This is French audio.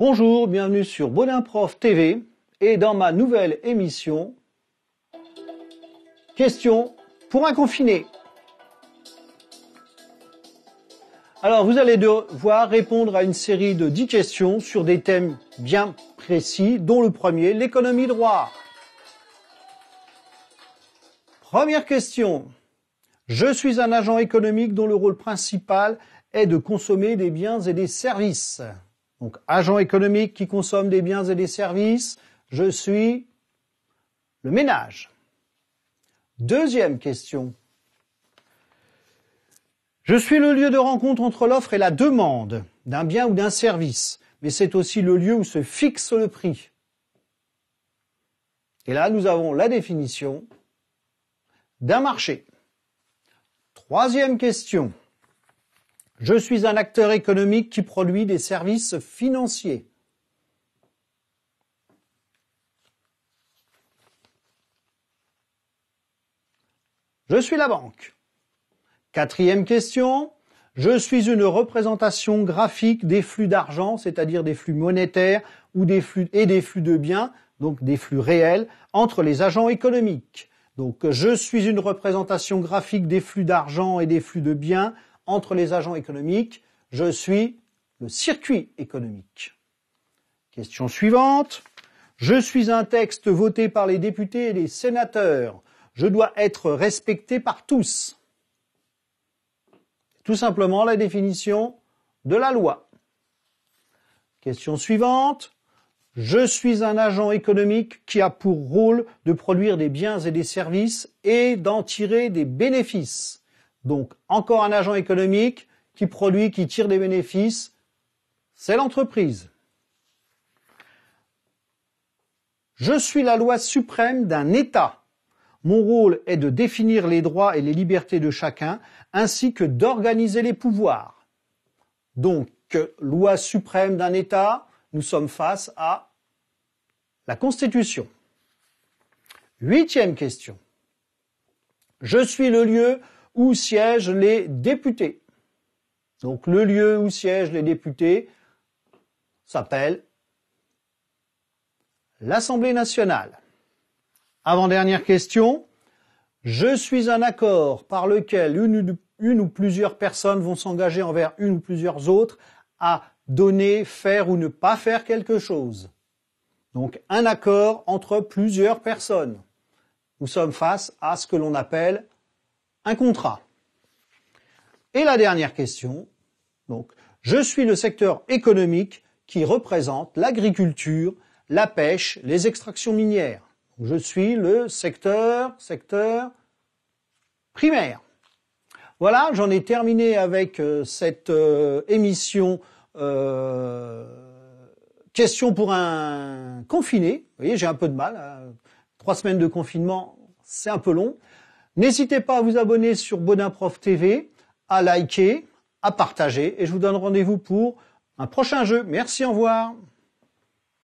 Bonjour, bienvenue sur Bonin Prof TV et dans ma nouvelle émission Question pour un confiné. Alors vous allez devoir répondre à une série de 10 questions sur des thèmes bien précis, dont le premier, l'économie droit. Première question. Je suis un agent économique dont le rôle principal est de consommer des biens et des services. Donc agent économique qui consomme des biens et des services, je suis le ménage. Deuxième question. Je suis le lieu de rencontre entre l'offre et la demande d'un bien ou d'un service, mais c'est aussi le lieu où se fixe le prix. Et là, nous avons la définition d'un marché. Troisième question. Je suis un acteur économique qui produit des services financiers. Je suis la banque. Quatrième question. Je suis une représentation graphique des flux d'argent, c'est-à-dire des flux monétaires ou des flux et des flux de biens, donc des flux réels entre les agents économiques. Donc je suis une représentation graphique des flux d'argent et des flux de biens entre les agents économiques. Je suis le circuit économique. Question suivante. Je suis un texte voté par les députés et les sénateurs. Je dois être respecté par tous. Tout simplement la définition de la loi. Question suivante. Je suis un agent économique qui a pour rôle de produire des biens et des services et d'en tirer des bénéfices. Donc encore un agent économique qui produit, qui tire des bénéfices, c'est l'entreprise. Je suis la loi suprême d'un État. Mon rôle est de définir les droits et les libertés de chacun, ainsi que d'organiser les pouvoirs. Donc, loi suprême d'un État, nous sommes face à la Constitution. Huitième question. Je suis le lieu où siègent les députés. Donc le lieu où siègent les députés s'appelle l'Assemblée nationale. Avant-dernière question. Je suis un accord par lequel une, ou plusieurs personnes vont s'engager envers une ou plusieurs autres à donner, faire ou ne pas faire quelque chose. Donc un accord entre plusieurs personnes. Nous sommes face à ce que l'on appelle un contrat. Et la dernière question, donc, je suis le secteur économique qui représente l'agriculture, la pêche, les extractions minières. Je suis le secteur, secteur primaire. Voilà, j'en ai terminé avec euh, cette euh, émission euh, question pour un confiné. Vous voyez, j'ai un peu de mal. Hein. Trois semaines de confinement, c'est un peu long. N'hésitez pas à vous abonner sur Bodin TV, à liker, à partager et je vous donne rendez-vous pour un prochain jeu. Merci, au revoir.